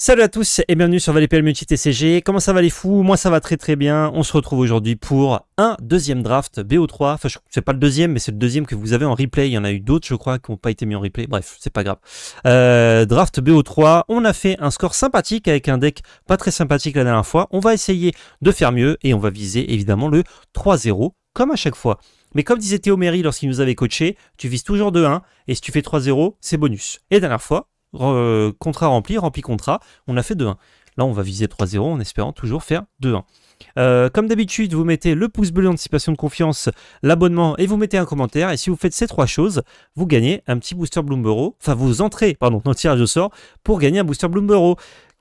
Salut à tous et bienvenue sur ValetPL Multi TCG. Comment ça va les fous Moi ça va très très bien. On se retrouve aujourd'hui pour un deuxième draft BO3. Enfin, c'est pas le deuxième, mais c'est le deuxième que vous avez en replay. Il y en a eu d'autres, je crois, qui n'ont pas été mis en replay. Bref, c'est pas grave. Euh, draft BO3. On a fait un score sympathique avec un deck pas très sympathique la dernière fois. On va essayer de faire mieux et on va viser évidemment le 3-0 comme à chaque fois. Mais comme disait Théo Méry lorsqu'il nous avait coaché, tu vises toujours de 1 et si tu fais 3-0, c'est bonus. Et dernière fois, euh, contrat rempli, rempli contrat, on a fait 2-1. Là, on va viser 3-0 en espérant toujours faire 2-1. Euh, comme d'habitude, vous mettez le pouce bleu anticipation de confiance, l'abonnement et vous mettez un commentaire. Et si vous faites ces trois choses, vous gagnez un petit booster Bloomberg Enfin, vous entrez pardon, dans le tirage au sort pour gagner un booster Bloomberg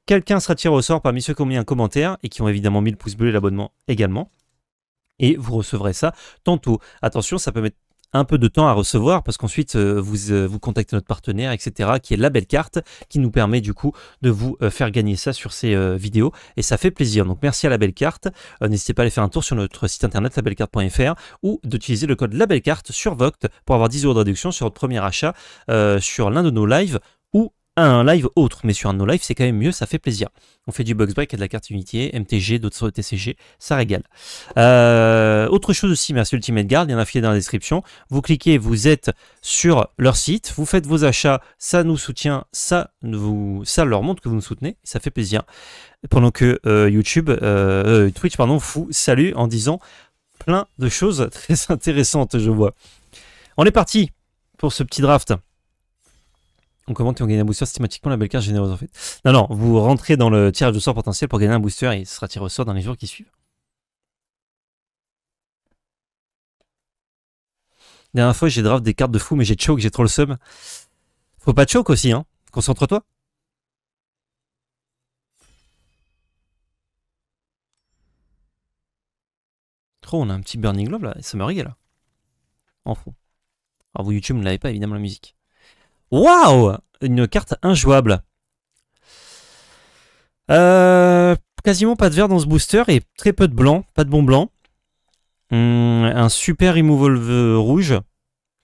Quelqu'un sera tiré au sort parmi ceux qui ont mis un commentaire et qui ont évidemment mis le pouce bleu et l'abonnement également. Et vous recevrez ça tantôt. Attention, ça peut mettre un peu de temps à recevoir parce qu'ensuite euh, vous, euh, vous contactez notre partenaire, etc., qui est la belle carte qui nous permet du coup de vous euh, faire gagner ça sur ces vidéos et ça fait plaisir. Donc merci à la belle carte. N'hésitez pas à aller faire un tour sur notre site internet Labelcarte.fr ou d'utiliser le code Labelcarte sur Voct pour avoir 10 euros de réduction sur votre premier achat sur l'un de nos lives un live autre, mais sur un no nos c'est quand même mieux, ça fait plaisir. On fait du box break et de la carte unité, MTG, d'autres TCG, ça régale. Euh, autre chose aussi, merci Ultimate Guard, il y en a fil dans la description. Vous cliquez, vous êtes sur leur site, vous faites vos achats, ça nous soutient, ça, vous, ça leur montre que vous nous soutenez, ça fait plaisir. Pendant que euh, YouTube, euh, Twitch, pardon, fou, salue en disant plein de choses très intéressantes, je vois. On est parti pour ce petit draft on commence et on gagne un booster systématiquement la belle carte généreuse en fait. Non, non, vous rentrez dans le tirage de sort potentiel pour gagner un booster et il sera tiré au sort dans les jours qui suivent. Dernière fois, j'ai draft des cartes de fou, mais j'ai choke, j'ai trop le seum. Faut pas choke aussi, hein. Concentre-toi. Trop, on a un petit Burning Glove là, ça me rigole. là. En fond. Alors vous YouTube ne l'avez pas évidemment la musique. Waouh Une carte injouable. Euh, quasiment pas de vert dans ce booster et très peu de blanc, pas de bon blanc. Hmm, un super removal rouge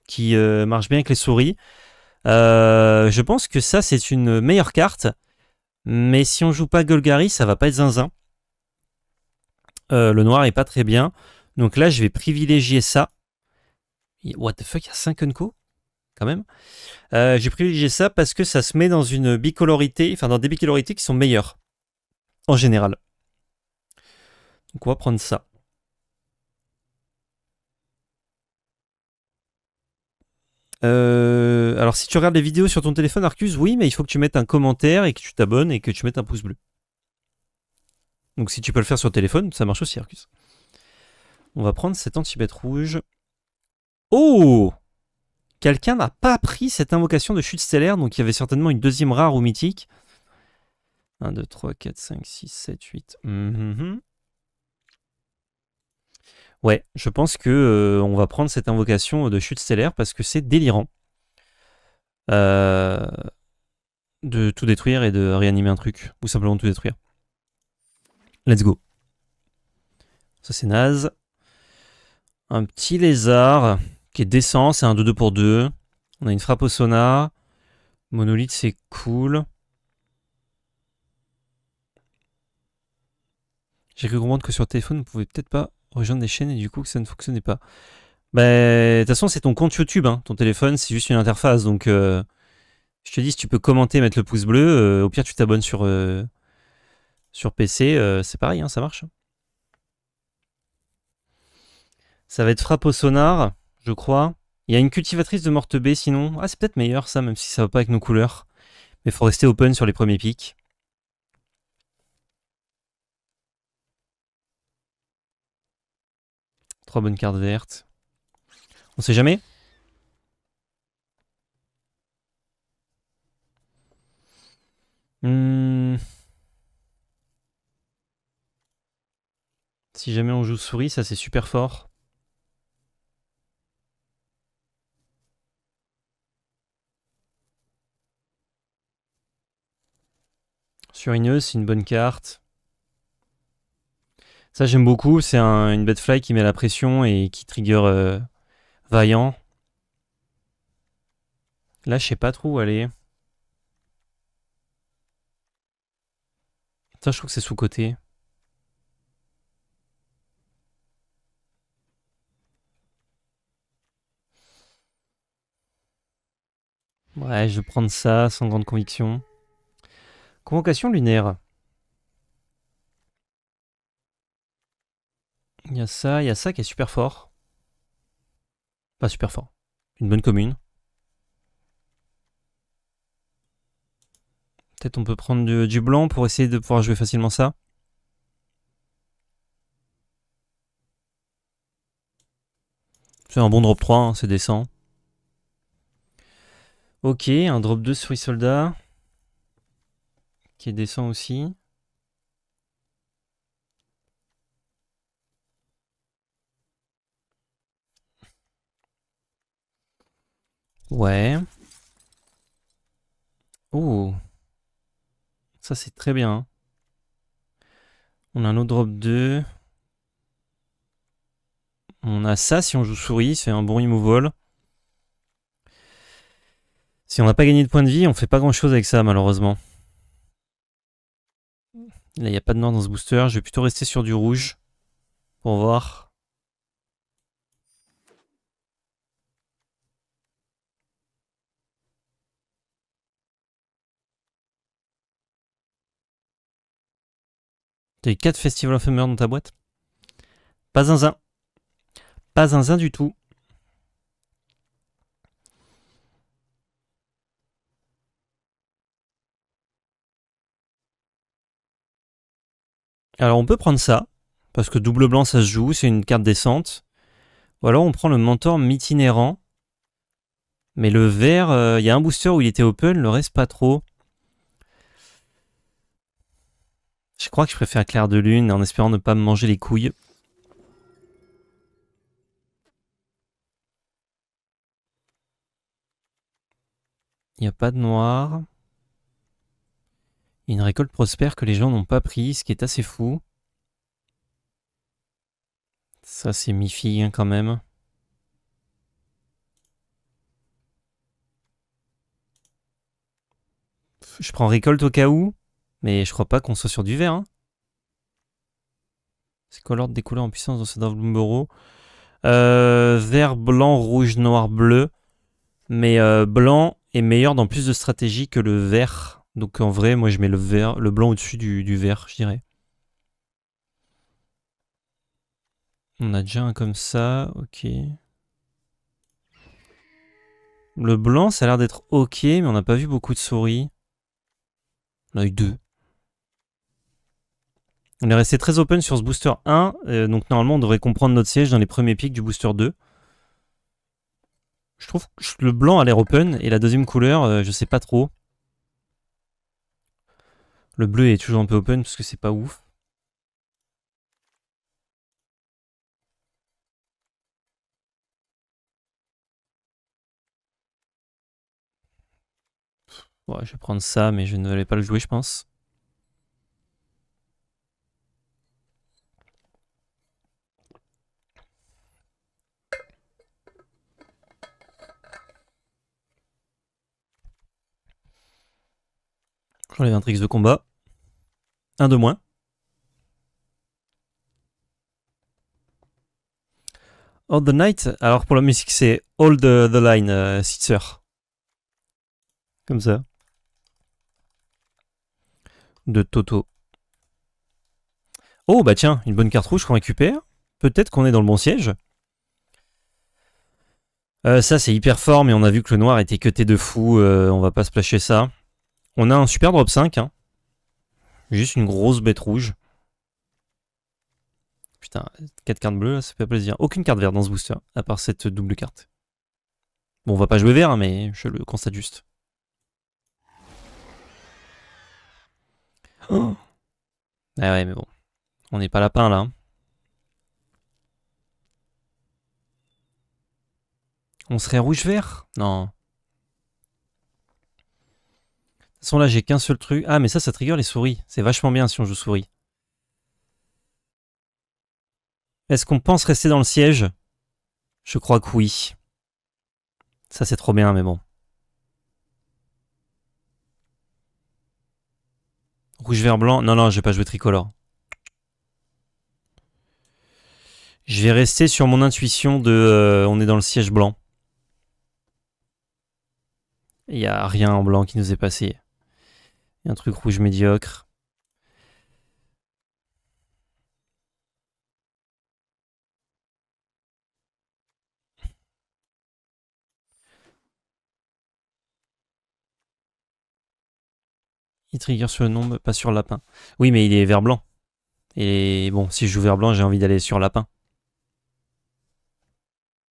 qui euh, marche bien avec les souris. Euh, je pense que ça c'est une meilleure carte. Mais si on joue pas Golgari, ça va pas être zinzin. le noir est pas très bien. Donc là, je vais privilégier ça. What the fuck, il y a 5 Unco quand même. Euh, j'ai privilégié ça parce que ça se met dans une bicolorité, enfin dans des bicolorités qui sont meilleures en général. Donc on va prendre ça. Euh, alors si tu regardes les vidéos sur ton téléphone Arcus, oui, mais il faut que tu mettes un commentaire et que tu t'abonnes et que tu mettes un pouce bleu. Donc si tu peux le faire sur téléphone, ça marche aussi Arcus. On va prendre cet anti-bête rouge. Oh Quelqu'un n'a pas pris cette invocation de chute stellaire, donc il y avait certainement une deuxième rare ou mythique. 1, 2, 3, 4, 5, 6, 7, 8. Ouais, je pense que euh, on va prendre cette invocation de chute stellaire parce que c'est délirant. Euh, de tout détruire et de réanimer un truc. Ou simplement tout détruire. Let's go. Ça c'est naze. Un petit lézard qui est décent, c'est un 2-2 pour 2. On a une frappe au sonar. Monolithe, c'est cool. J'ai cru comprendre que sur téléphone, vous pouvez peut-être pas rejoindre des chaînes et du coup que ça ne fonctionnait pas. Ben, de toute façon, c'est ton compte YouTube, hein. ton téléphone, c'est juste une interface. Donc, euh, je te dis, si tu peux commenter, mettre le pouce bleu, euh, au pire, tu t'abonnes sur, euh, sur PC, c'est pareil, hein, ça marche. Ça va être frappe au sonar je crois. Il y a une cultivatrice de morte B sinon. Ah, c'est peut-être meilleur ça, même si ça va pas avec nos couleurs. Mais faut rester open sur les premiers pics. Trois bonnes cartes vertes. On sait jamais. Hmm. Si jamais on joue souris, ça c'est super fort. c'est une bonne carte. Ça, j'aime beaucoup. C'est une bête fly qui met la pression et qui trigger euh, Vaillant. Là, je sais pas trop où aller. Ça, je trouve que c'est sous-côté. Ouais, je vais prendre ça sans grande conviction. Convocation lunaire. Il y a ça, il y a ça qui est super fort. Pas super fort. Une bonne commune. Peut-être on peut prendre du, blanc pour essayer de pouvoir jouer facilement ça. C'est un bon drop 3, hein, c'est décent. Ok, un drop 2 sur soldat qui descend aussi. Ouais. Oh. Ça, c'est très bien. On a un autre drop 2. On a ça si on joue souris, c'est un bon removal. Si on n'a pas gagné de points de vie, on fait pas grand chose avec ça malheureusement. Là, il n'y a pas de noir dans ce booster. Je vais plutôt rester sur du rouge pour voir. T'as quatre 4 Festival of dans ta boîte Pas un zin. Pas un zin du tout. Alors on peut prendre ça, parce que double blanc ça se joue, c'est une carte décente. Ou alors on prend le mentor mitinérant. Mais le vert, euh, il y a un booster où il était open, le reste pas trop. Je crois que je préfère Clair de Lune en espérant ne pas me manger les couilles. Il n'y a pas de noir une récolte prospère que les gens n'ont pas pris, ce qui est assez fou. Ça, c'est mi-fille hein, quand même. Je prends récolte au cas où, mais je crois pas qu'on soit sur du vert. Hein. C'est quoi l'ordre des couleurs en puissance dans ce de euh, Vert, blanc, rouge, noir, bleu. Mais euh, blanc est meilleur dans plus de stratégies que le vert. Donc en vrai, moi je mets le blanc au-dessus du, vert, je dirais. On a déjà un comme ça, ok. Le blanc, ça a l'air d'être ok, mais on n'a pas vu beaucoup de souris. On a eu deux. On est resté très open sur ce booster 1, euh, donc normalement on devrait comprendre notre siège dans les premiers pics du booster 2. Je trouve que le blanc a l'air open, et la deuxième couleur, je euh, je sais pas trop. Le bleu est toujours un peu open parce que c'est pas ouf. Ouais, je vais prendre ça, mais je ne vais pas le jouer, je pense. J'enlève un tricks de combat. Un de moins. All the Night. Alors pour la musique, c'est All the, Line, euh, Comme ça. De Toto. Oh bah tiens, une bonne carte rouge qu'on récupère. Peut-être qu'on est dans le bon siège. Euh, ça c'est hyper fort, mais on a vu que le noir était cuté de fou. Euh, on va pas se placher ça. On a un super drop 5. Hein. Juste une grosse bête rouge. Putain, 4 cartes bleues, ça fait plaisir. Aucune carte verte dans ce booster, à part cette double carte. Bon, on va pas jouer vert, hein, mais je le constate juste. Oh ah ouais, mais bon. On n'est pas lapin, là. On serait rouge-vert Non. façon, là, j'ai qu'un seul truc. Ah, mais ça, ça trigger les souris. C'est vachement bien si on joue souris. Est-ce qu'on pense rester dans le siège Je crois que oui. Ça, c'est trop bien, mais bon. Rouge, vert, blanc. Non, non, je vais pas jouer tricolore. Je vais rester sur mon intuition de euh, on est dans le siège blanc. Il n'y a rien en blanc qui nous est passé a un truc rouge médiocre. Il trigger sur le nombre, pas sur lapin. Oui, mais il est vert blanc. Et bon, si je joue vert blanc, j'ai envie d'aller sur lapin.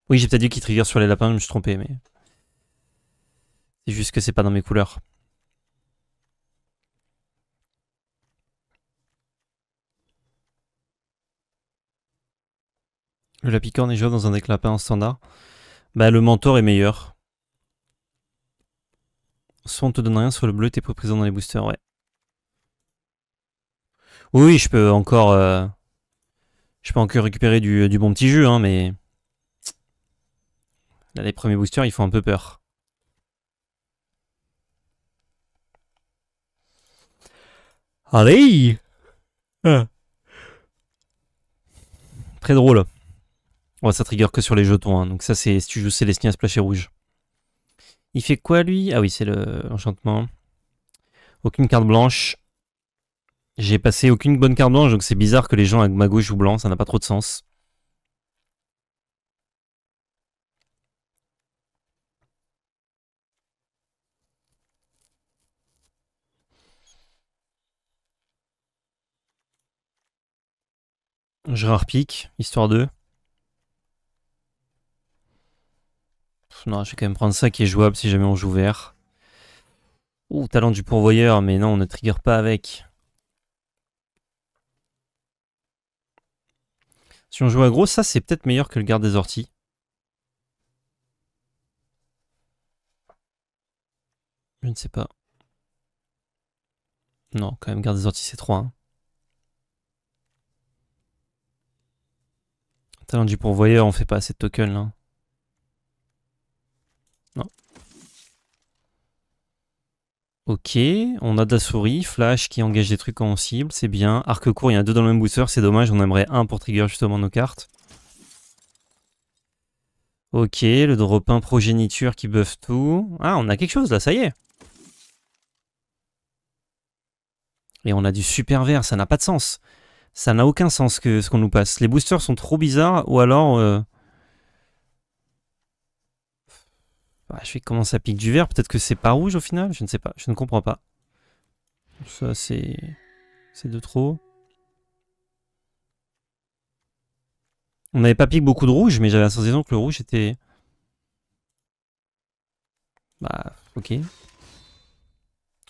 Oui, j'ai peut-être dit qu'il trigger sur les lapins, je me suis trompé, mais... C'est juste que c'est pas dans mes couleurs. Le Lapicorne est joué dans un déclapin en standard. Bah, le mentor est meilleur. Soit on te donne rien, soit le bleu t'es pas présent dans les boosters, ouais. Oui, je peux encore. Euh, je peux encore récupérer du, bon petit jus, hein, mais. Là, les premiers boosters, ils font un peu peur. Allez hein. Très drôle. Ouais, ça trigger que sur les jetons, hein. donc ça c'est si tu joues Célestinia splash et rouge. Il fait quoi lui Ah oui, c'est l'enchantement. Aucune carte blanche. J'ai passé aucune bonne carte blanche, donc c'est bizarre que les gens avec ma gauche jouent blanc, ça n'a pas trop de sens. Je rare pique, histoire 2. non, je vais quand même prendre ça qui est jouable si jamais on joue vert. Ouh, talent du pourvoyeur, mais non, on ne trigger pas avec. Si on joue à gros, ça c'est peut-être meilleur que le garde des orties. Je ne sais pas. Non, quand même, garde des orties, c'est 3. Hein. Talent du pourvoyeur, on fait pas assez de tokens là. Ok, on a de la souris, flash qui engage des trucs en cible, c'est bien. Arc court, il y en a deux dans le même booster, c'est dommage, on aimerait un pour trigger justement nos cartes. Ok, le drop 1 progéniture qui buff tout. Ah, on a quelque chose là, ça y est. Et on a du super vert, ça n'a pas de sens. Ça n'a aucun sens que ce qu'on nous passe. Les boosters sont trop bizarres, ou alors... Euh, Bah, je vais commencer à pique du vert. Peut-être que c'est pas rouge au final. Je ne sais pas. Je ne comprends pas. Ça, c'est. C'est de trop. On n'avait pas piqué beaucoup de rouge, mais j'avais l'impression que le rouge était. Bah, ok.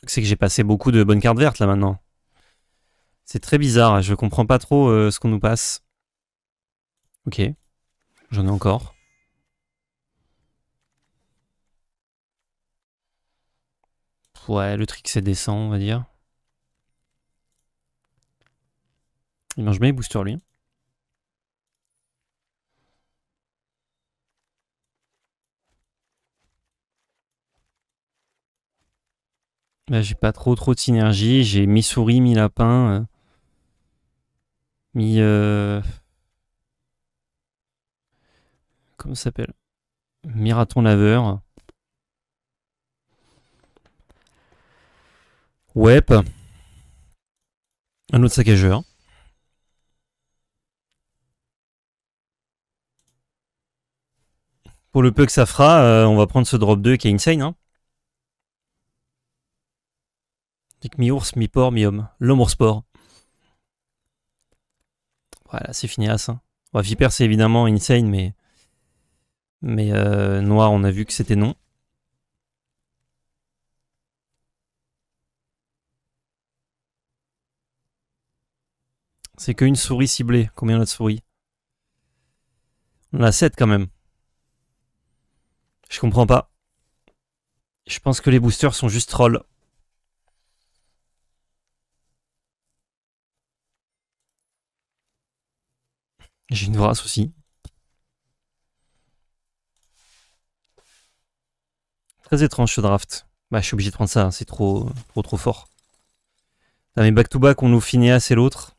c'est que j'ai passé beaucoup de bonnes cartes vertes là maintenant. C'est très bizarre. Je comprends pas trop euh, ce qu'on nous passe. Ok. J'en ai encore. Ouais, le trick c'est descend, on va dire. Il mange bien les boosters lui. Bah, j'ai pas trop trop de synergie, j'ai mis souris, mis lapin, euh, mis... Euh, comment ça s'appelle Miraton laveur. Web. Un autre saccageur. Hein. Pour le peu que ça fera, euh, on va prendre ce drop 2 qui est insane. Hein mi-ours, mi-porc, mi-homme. L'homme ours por. Voilà, c'est fini à ça. Viper, c'est évidemment insane, mais. Mais euh, noir, on a vu que c'était non. C'est qu'une souris ciblée. Combien on de souris On a 7 quand même. Je comprends pas. Je pense que les boosters sont juste trolls. J'ai une brasse aussi. Très étrange ce draft. Bah, je suis obligé de prendre ça, hein. c'est trop, trop trop fort. Dans mes back-to-back, on nous finit assez l'autre.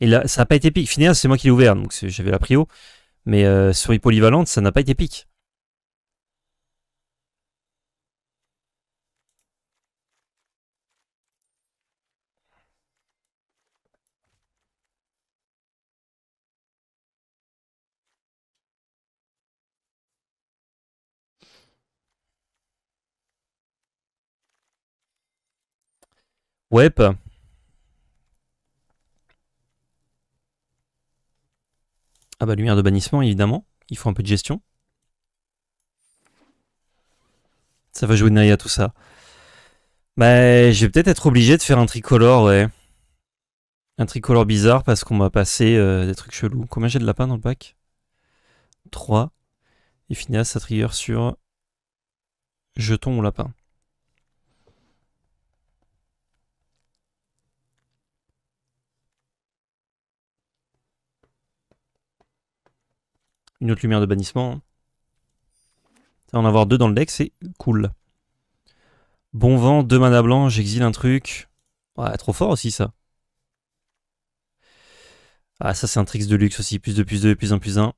Et là, ça n'a pas été pique. Phineas, c'est moi qui l'ai ouvert, donc j'avais la prio. Mais euh, souris polyvalente, ça n'a pas été pique. web Ah bah lumière de bannissement évidemment, il faut un peu de gestion. Ça va jouer à tout ça. Bah je vais peut-être être obligé de faire un tricolore ouais. Un tricolore bizarre parce qu'on m'a passé euh, des trucs chelous. Combien j'ai de lapins dans le pack 3. Et finalement ça trigger sur jetons ou lapin. Une autre lumière de bannissement. en avoir deux dans le deck, c'est cool. Bon vent, deux mana blancs, j'exile un truc. Ouais, trop fort aussi ça. Ah, ça c'est un tricks de luxe aussi. Plus deux, plus 2, plus un, plus un.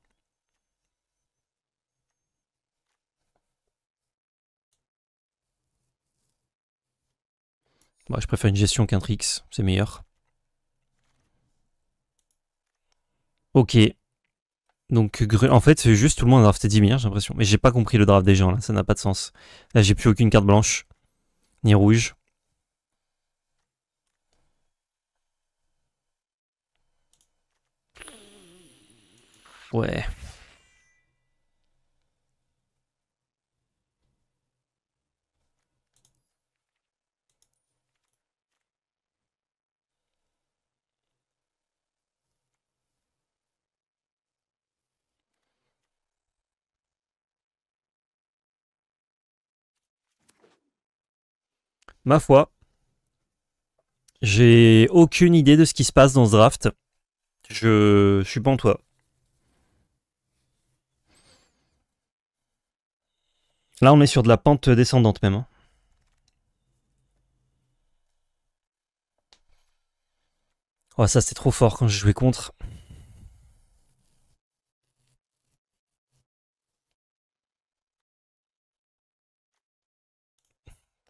je préfère une gestion qu'un tricks, c'est meilleur. Ok, donc, en fait, c'est juste tout le monde a drafté Dimir, j'ai l'impression. Mais j'ai pas compris le draft des gens, là. Ça n'a pas de sens. Là, j'ai plus aucune carte blanche, ni rouge. Ouais. ma foi, j'ai aucune idée de ce qui se passe dans ce draft. Je, suis en toi. Là, on est sur de la pente descendante même. Hein. Oh, ça, c'est trop fort quand je jouais contre.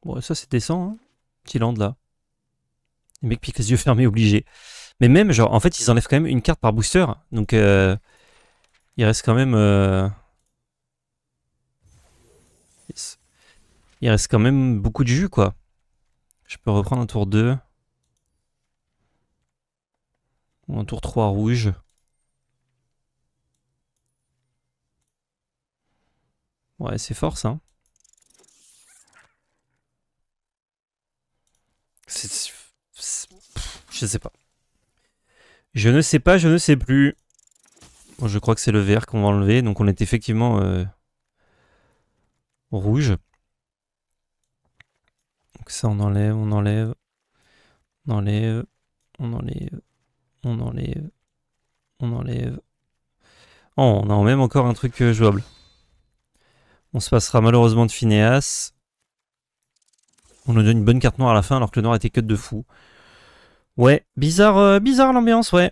Bon, ça c'est décent, hein. Petit land là. Les mecs piquent les yeux fermés, obligés. Mais même, genre, en fait, ils enlèvent quand même une carte par booster. Donc, euh, il reste quand même... Euh, il reste quand même beaucoup de jus, quoi. Je peux reprendre un tour 2. Ou un tour 3 rouge. Ouais, c'est fort, ça. Hein. C'est... Je sais pas. Je ne sais pas, je ne sais plus. je crois que c'est le vert qu'on va enlever, donc on est effectivement euh, rouge. Donc ça, on enlève, on enlève, on enlève, on enlève, on enlève, on enlève. Oh, on a même encore un truc euh, jouable. On se passera malheureusement de Phineas. On a donne une bonne carte noire à la fin alors que le noir était cut de fou. Ouais, bizarre, euh, bizarre l'ambiance, ouais.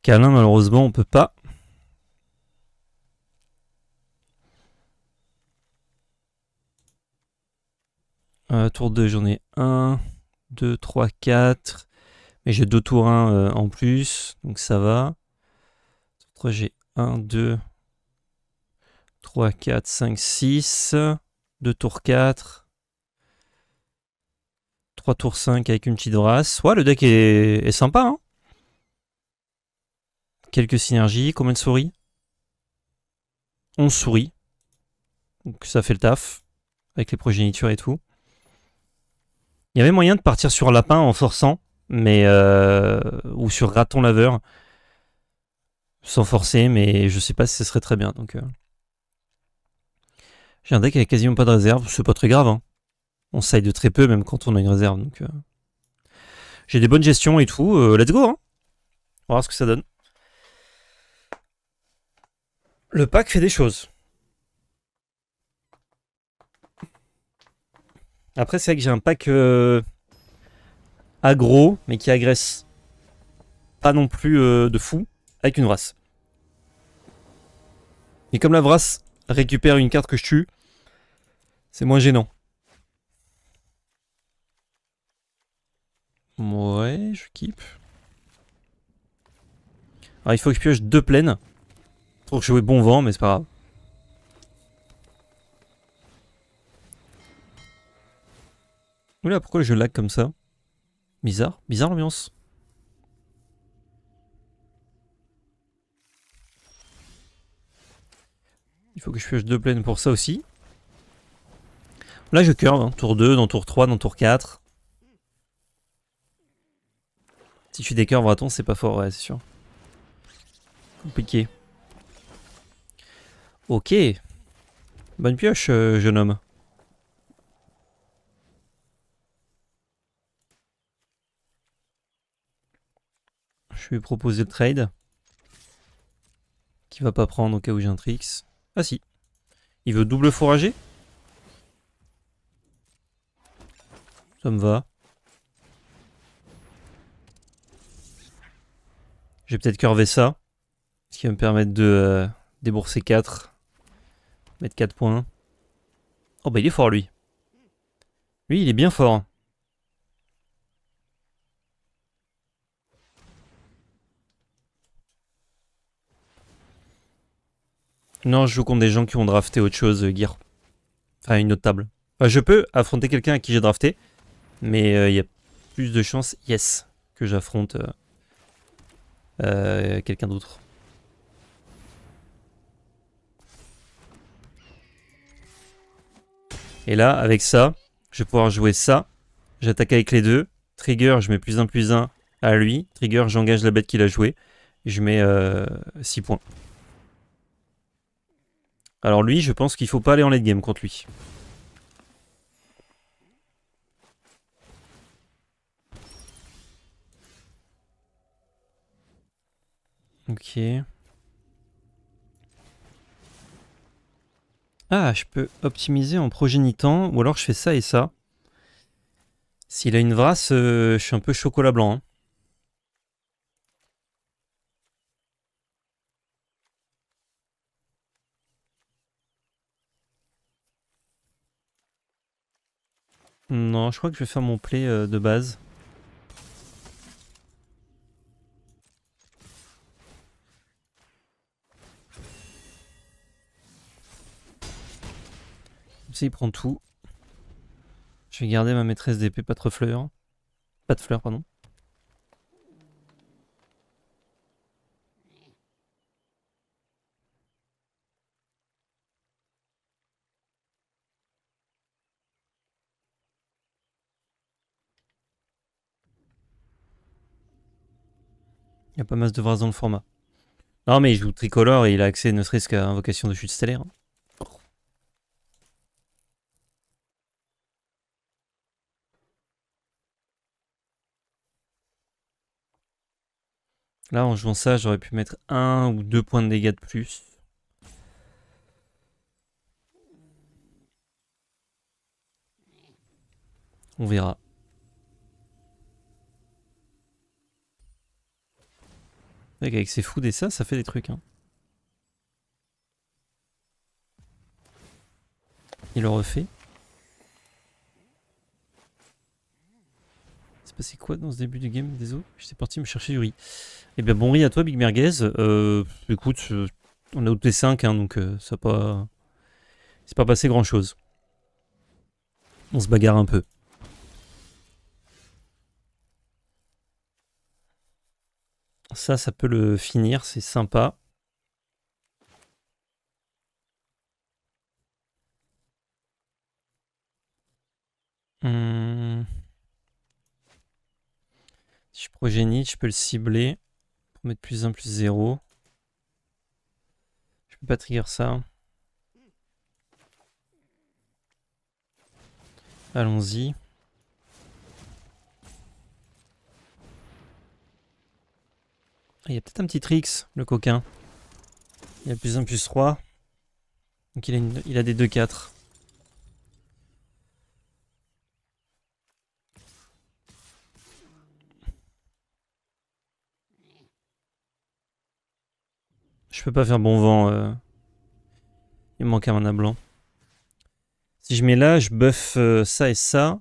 Câlin, malheureusement, on peut pas. Euh, tour 2, j'en ai 1, 2, 3, 4. Mais j'ai deux tours 1 euh, en plus, donc ça va. 3, j'ai 1, 2, 3, 4, 5, 6. 2 tours 4. 3 tours 5 avec une petite race. Ouais, le deck est, sympa. Hein Quelques synergies. Combien de souris 11 souris. Donc ça fait le taf. Avec les progénitures et tout. Il y avait moyen de partir sur lapin en forçant. Mais euh, ou sur raton laveur sans forcer, mais je sais pas si ce serait très bien. Donc, euh. J'ai un deck avec quasiment pas de réserve, c'est pas très grave. Hein. On sait de très peu, même quand on a une réserve. Donc, euh. J'ai des bonnes gestions et tout. Euh, let's go. Hein. On va voir ce que ça donne. Le pack fait des choses. Après, c'est vrai que j'ai un pack agro, mais qui agresse pas non plus de fou, avec une race. Et comme la Vras récupère une carte que je tue, c'est moins gênant. Ouais, je keep. Alors il faut que je pioche deux plaines. je jouer bon vent, mais c'est pas grave. Oula, pourquoi je lag comme ça Bizarre, bizarre l'ambiance. Il faut que je pioche deux plaines pour ça aussi. Là, je curve. Hein. tour 2, dans tour 3, dans tour 4. Si je suis des curves à c'est pas fort, ouais, c'est sûr. Compliqué. Ok. Bonne pioche, euh, jeune homme. Je vais proposer le trade. Qui va pas prendre au cas où j'ai un tricks. Ah si. Il veut double fourrager. Ça me va. Je vais peut-être curver ça. Ce qui va me permettre de euh, débourser 4. Mettre 4 points. Oh bah il est fort lui. Lui il est bien fort. Non, je joue contre des gens qui ont drafté autre chose, euh, Gear. Enfin, une autre table. je peux affronter quelqu'un à qui j'ai drafté, mais euh, il y a plus de chances, yes, que j'affronte euh, quelqu'un d'autre. Et là, avec ça, je vais pouvoir jouer ça. J'attaque avec les deux. Trigger, je mets plus un plus 1 à lui. Trigger, j'engage la bête qu'il a jouée. Je mets 6 points. Alors lui, je pense qu'il faut pas aller en late game contre lui. Ok. Ah, je peux optimiser en progénitant, ou alors je fais ça et ça. S'il a une vrasse, euh, je suis un peu chocolat blanc. Hein. Non, je crois que je vais faire mon play euh, de base. Comme ça, il prend tout. Je vais garder ma maîtresse d'épée, pas de fleurs. Pas de fleurs, pardon. a pas mal de vrais dans le format. Non, mais il joue tricolore et il a accès ne serait-ce qu'à invocation de chute stellaire. Là, en jouant ça, j'aurais pu mettre un ou deux points de dégâts de plus. On verra. Mec, avec ses fous et ça, ça fait des trucs. Hein. Il le refait. C'est passé quoi dans ce début du game des J'étais parti me chercher du riz. Eh bien bon riz à toi Big Merguez. Euh, écoute, euh, on hein, euh, a outé 5 donc ça pas... C'est pas passé grand chose. On se bagarre un peu. Ça, ça peut le finir, c'est sympa. Hum. Si je progénite, je peux le cibler pour mettre plus 1, plus 0. Je peux pas trigger ça. Allons-y. Il y a peut-être un petit tricks, le coquin. Il a plus 1, plus 3. Donc il a, des 2-4. Je peux pas faire bon vent. Euh. Il me manque un mana blanc. Si je mets là, je buff euh, ça et ça.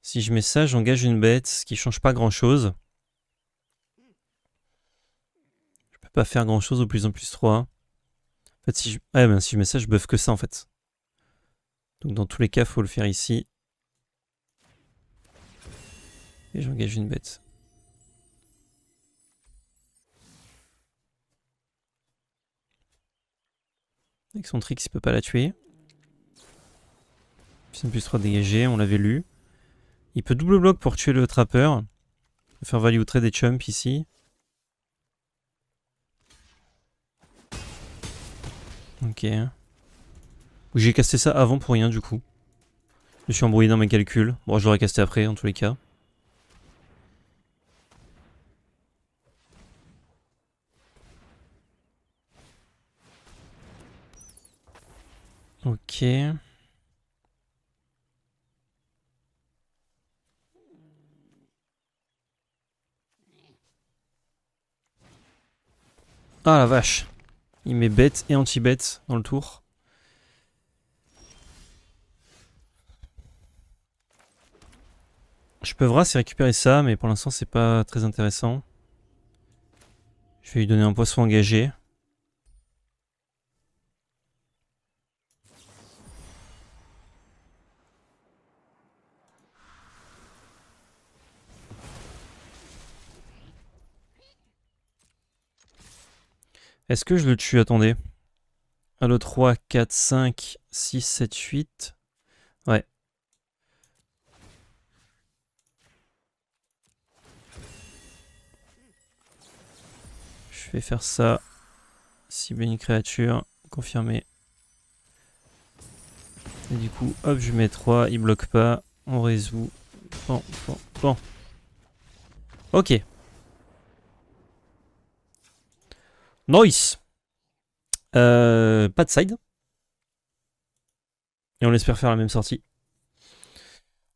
Si je mets ça, j'engage une bête, ce qui change pas grand chose. faire grand chose au plus en plus 3. Hein. En fait, si je, ah si mets ça, je buff que ça en fait. Donc dans tous les cas, faut le faire ici. Et j'engage une bête. Avec son trick, il peut pas la tuer. en plus 3 dégagé, on l'avait lu. Il peut double bloc pour tuer le trappeur. Faire value trade des chumps ici. Ok. J'ai casté ça avant pour rien du coup. Je suis embrouillé dans mes calculs. Bon, je l'aurais casté après en tous les cas. Ok. Ah la vache. Il met bête et anti-bête dans le tour. Je peux voir et récupérer ça, mais pour l'instant c'est pas très intéressant. Je vais lui donner un poisson engagé. Est-ce que je le tue Attendez. Allo 3, 4, 5, 6, 7, 8. Ouais. Je vais faire ça. Cibler une créature. Confirmer. Et du coup, hop, je mets 3. Il bloque pas. On résout. Bon, bon, bon. Ok. Noise. Euh, pas de side. Et on espère faire la même sortie.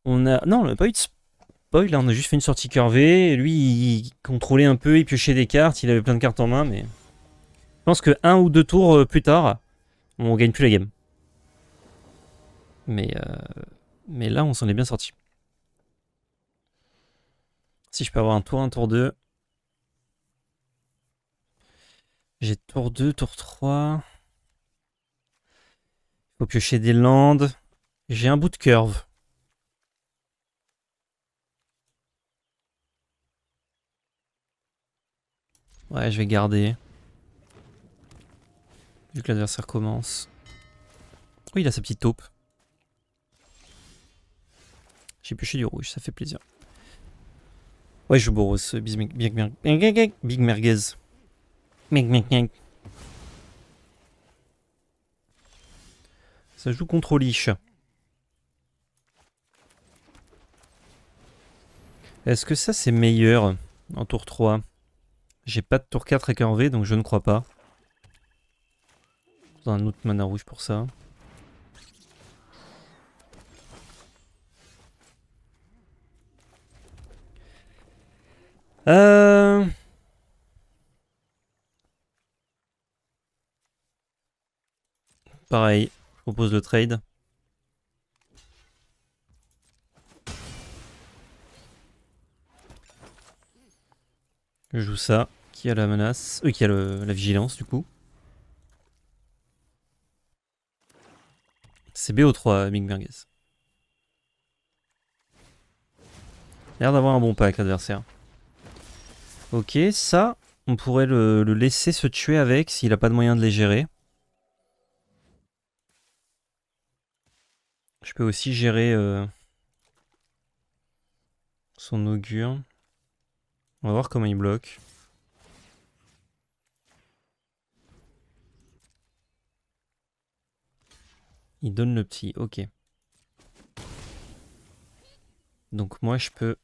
On a... Non, le n'a pas eu hein. on a juste fait une sortie curvée. Lui, il contrôlait un peu, il piochait des cartes, il avait plein de cartes en main, mais... Je pense que un ou deux tours euh, plus tard, on gagne plus la game. Mais, euh... mais là, on s'en est bien sorti. Si je peux avoir un tour un tour 2... J'ai tour 2, tour 3. Il faut piocher des landes. J'ai un bout de curve. Ouais, je vais garder. Vu que l'adversaire commence. Oui, il a sa petite taupe. J'ai pioché du rouge, ça fait plaisir. Ouais, je joue euh, Big, Big, Big Merguez. Ça joue contre Lich. Est-ce que ça c'est meilleur en tour 3 J'ai pas de tour 4 V donc je ne crois pas. Dans un autre mana rouge pour ça. Euh... Pareil, je propose le trade. Je joue ça. Qui a la menace euh, Qui a la vigilance du coup C'est BO3, Big Merguez. L'air d'avoir un bon pack l'adversaire. Ok, ça, on pourrait le, laisser se tuer avec s'il n'a pas de moyen de les gérer. Je peux aussi gérer euh, son augure. On va voir comment il bloque. Il donne le petit, ok. Donc moi je peux...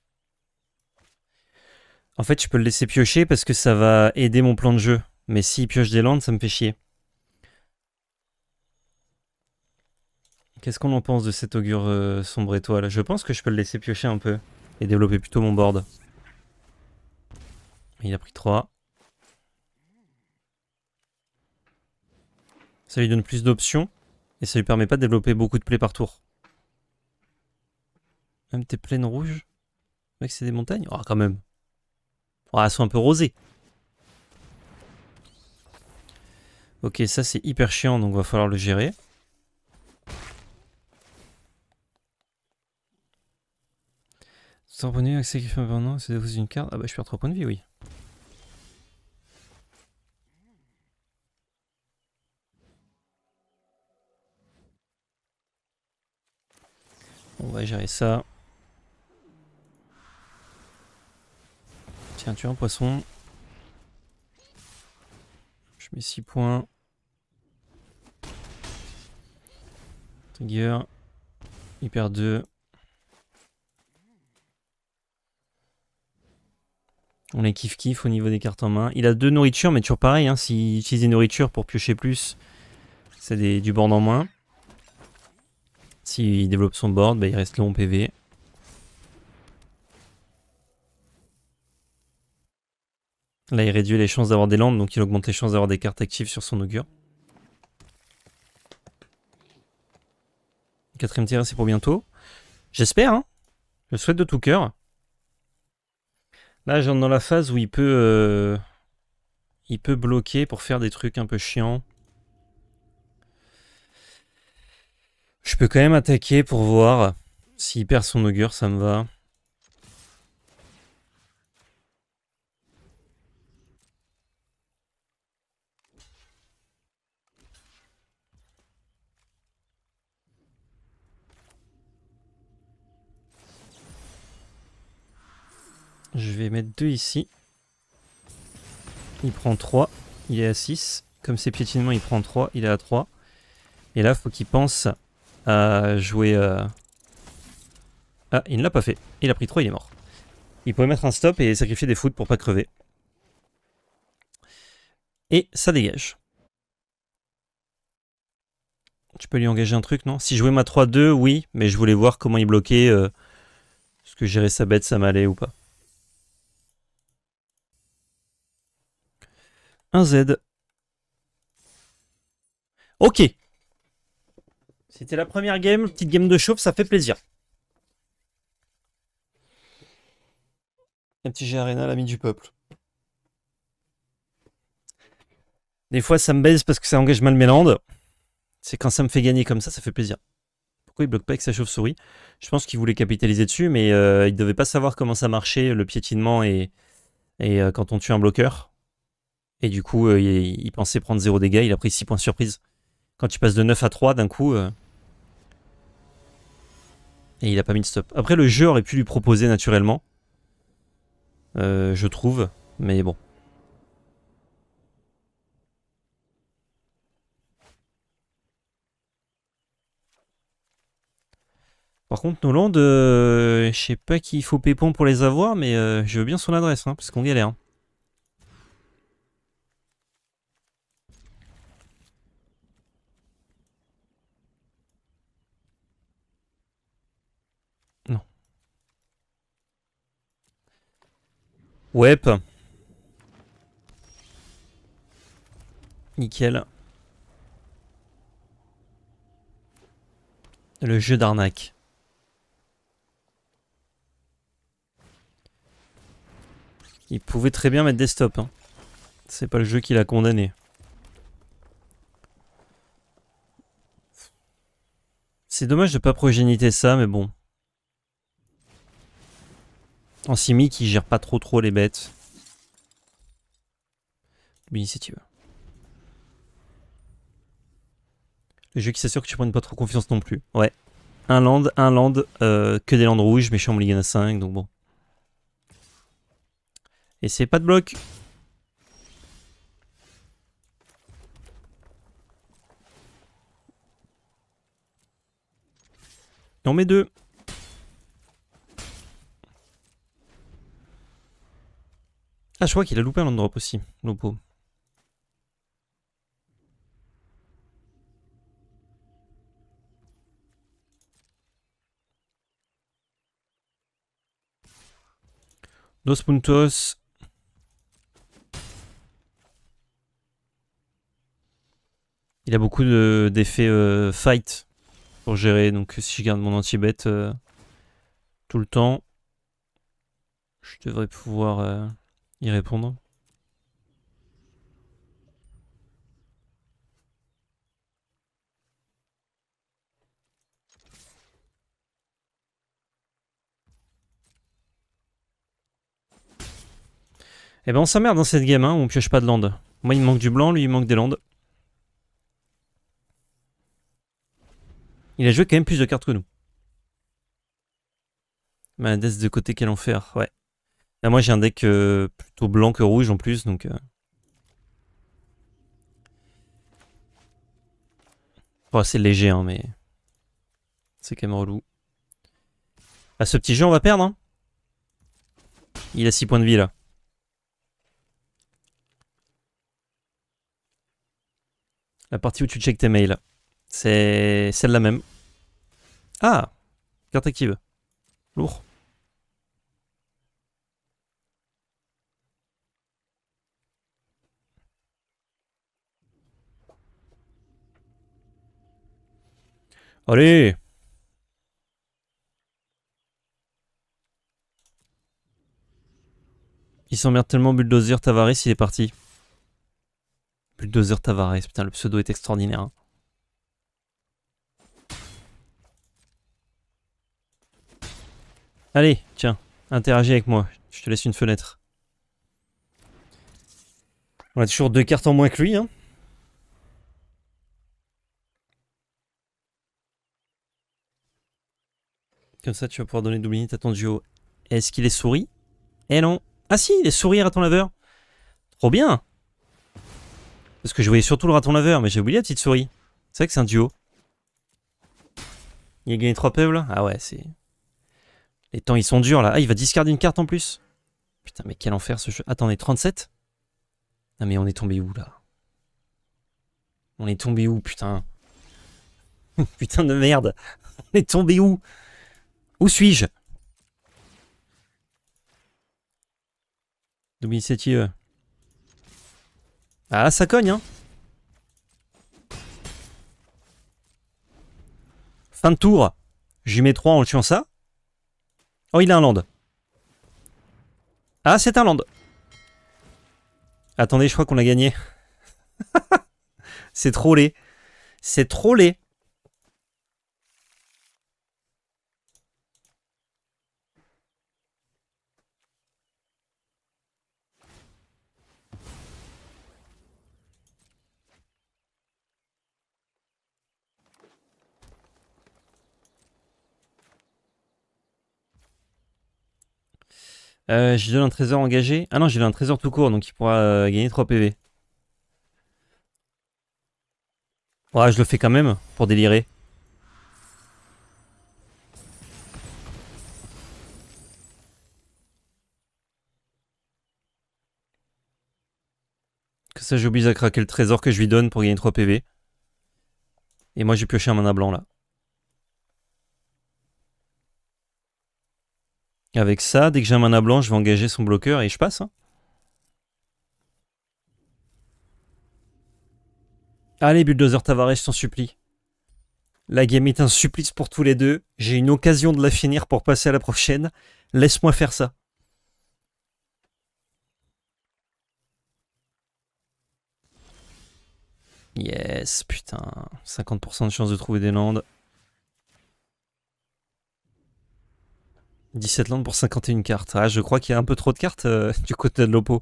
En fait je peux le laisser piocher parce que ça va aider mon plan de jeu. Mais s'il pioche des landes ça me fait chier. Qu'est-ce qu'on en pense de cet augure euh, sombre étoile Je pense que je peux le laisser piocher un peu et développer plutôt mon board. Il a pris 3. Ça lui donne plus d'options et ça lui permet pas de développer beaucoup de plaies par tour. Même tes plaines rouges Mec, c'est des montagnes Oh, quand même. Oh, elles sont un peu rosées. Ok, ça c'est hyper chiant, donc va falloir le gérer. C'est points de vie, accès qui fait c'est une carte. Ah bah je perds 3 points de vie, oui. On va gérer ça. Tiens, tu as un poisson. Je mets 6 points. Trigger. Il perd 2. On les kiff kiff au niveau des cartes en main. Il a deux nourritures, mais toujours pareil. Hein. S'il utilise des nourritures pour piocher plus, c'est du board en moins. S'il développe son board, bah, il reste long PV. Là, il réduit les chances d'avoir des landes, donc il augmente les chances d'avoir des cartes actives sur son augure. Quatrième tir, c'est pour bientôt. J'espère, hein Je souhaite de tout cœur. Là, j'entre dans la phase où il peut, euh, il peut bloquer pour faire des trucs un peu chiants. Je peux quand même attaquer pour voir. S'il perd son augure, ça me va. Je vais mettre 2 ici. Il prend 3. Il est à 6. Comme c'est piétinement, il prend 3. Il est à 3. Et là, il faut qu'il pense à jouer... Euh, ah, il ne l'a pas fait. Il a pris 3, il est mort. Il pourrait mettre un stop et sacrifier des foot pour pas crever. Et ça dégage. Tu peux lui engager un truc, non Si je jouais ma 3-2, oui, mais je voulais voir comment il bloquait. Est-ce euh, que gérer sa bête, ça m'allait ou pas un Z. Ok. C'était la première game, petite game de chauffe, ça fait plaisir. Un petit G Arena, l'ami du peuple. Des fois, ça me baise parce que ça engage mal mes landes. C'est quand ça me fait gagner comme ça, ça fait plaisir. Pourquoi il bloque pas avec sa chauve-souris Je pense qu'il voulait capitaliser dessus, mais il euh, il devait pas savoir comment ça marchait, le piétinement et, euh, quand on tue un bloqueur. Et du coup, euh, il, pensait prendre 0 dégâts, il a pris 6 points de surprise. Quand tu passes de 9 à 3 d'un coup... Euh, et il a pas mis de stop. Après, le jeu aurait pu lui proposer naturellement. Euh, je trouve, mais bon. Par contre, Noland, je sais pas qu'il faut pépon pour les avoir, mais je veux bien son adresse, hein, parce qu'on galère. Hein. Wep. Nickel. Le jeu d'arnaque. Il pouvait très bien mettre des stops. Hein. C'est pas le jeu qui l'a condamné. C'est dommage de pas progéniter ça, mais bon. En simi qui gère pas trop trop les bêtes. L'initiative. Le jeu qui s'assure que tu prennes pas trop confiance non plus. Ouais. Un land, un land, euh, que des landes rouges, mais je suis en a à 5, donc bon. Et c'est pas de bloc. non mais deux. Ah, je crois qu'il a loupé un land aussi, Lopo. Dos Puntos. Il a beaucoup d'effets euh, fight pour gérer, donc si je garde mon anti-bet euh, tout le temps, je devrais pouvoir... Euh, y répondre Eh ben on s'emmerde dans hein, cette game, hein, on pioche pas de landes. Moi il me manque du blanc, lui il manque des landes. Il a joué quand même plus de cartes que nous. Malades de côté quel enfer, ouais. Ah, moi, j'ai un deck euh, plutôt blanc que rouge en plus, donc... Euh. c'est léger, hein, mais... C'est quand même relou. À ah, ce petit jeu, on va perdre, hein. Il a 6 points de vie, là. La partie où tu check tes mails. C'est celle là même. Ah Carte active. Lourd. Allez Il s'emmerde tellement Bulldozer Tavares, il est parti. Bulldozer Tavares, putain, le pseudo est extraordinaire. Hein. Allez, tiens, interagis avec moi. Je te laisse une fenêtre. On a toujours deux cartes en moins que lui, hein. Comme ça, tu vas pouvoir donner unit à ton duo. Est-ce qu'il est souris Eh non. Ah si, il est souris à ton laveur. Trop bien Parce que je voyais surtout le raton laveur, mais j'ai oublié la petite souris. C'est vrai que c'est un duo. Il a gagné 3 peuples Ah ouais, c'est... Les temps, ils sont durs, là. Ah, il va discarder une carte en plus. Putain, mais quel enfer, ce jeu. Attendez, 37 Non, mais on est tombé où, là On est tombé où, putain Putain de merde On est tombé où où suis-je Double initiative. Euh. Ah, ça cogne, hein Fin de tour. J'y mets 3 en tuant ça. Oh, il a un land. Ah, c'est un land. Attendez, je crois qu'on a gagné. c'est trop laid. C'est trop laid. Euh, lui donne un trésor engagé. Ah non, j'ai un trésor tout court, donc il pourra euh, gagner 3 PV. Ouais, je le fais quand même, pour délirer. Que ça, j'oublie à craquer le trésor que je lui donne pour gagner 3 PV. Et moi, j'ai pioché un mana blanc, là. Avec ça, dès que j'ai un mana blanc, je vais engager son bloqueur et je passe. Hein. Allez, Bulldozer Tavares, je t'en supplie. La game est un supplice pour tous les deux. J'ai une occasion de la finir pour passer à la prochaine. Laisse-moi faire ça. Yes, putain. 50% de chance de trouver des landes. 17 landes pour 51 cartes. Ah, je crois qu'il y a un peu trop de cartes euh, du côté de l'Oppo.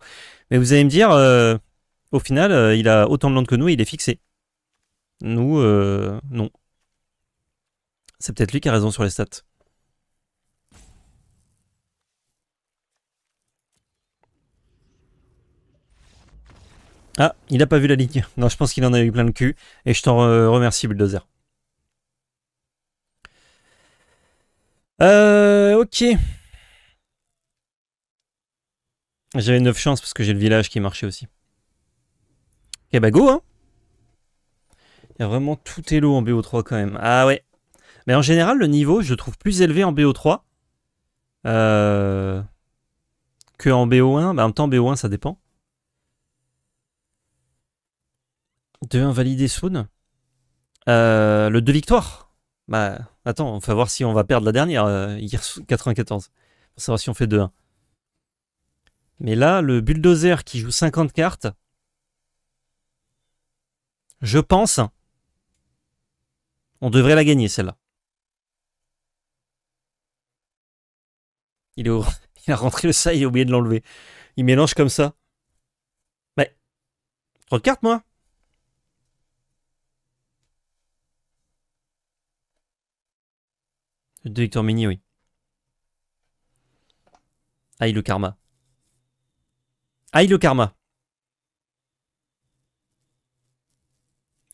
Mais vous allez me dire, euh, au final, euh, il a autant de landes que nous et il est fixé. Nous, non. C'est peut-être lui qui a raison sur les stats. Ah, il n'a pas vu la ligne. Non, je pense qu'il en a eu plein le cul. Et je t'en remercie, Bulldozer. Euh, ok. J'avais 9 chances parce que j'ai le village qui marchait aussi. Ok, bah go, hein Il y a vraiment tout est lourd en BO3 quand même. Ah ouais. Mais en général, le niveau, je le trouve plus élevé en BO3 euh, que en BO1. Bah, en même temps, BO1, ça dépend. De invalider Soon. Euh, le 2 victoires. Bah, Attends, on va voir si on va perdre la dernière, euh, 94, pour savoir si on fait 2-1. Mais là, le bulldozer qui joue 50 cartes, je pense, on devrait la gagner celle-là. Il, est au... a rentré le ça, il a oublié de l'enlever. Il mélange comme ça. Mais, trop de cartes, moi De Victor Mini, oui. Aïe ah, le karma. Aïe ah, le karma.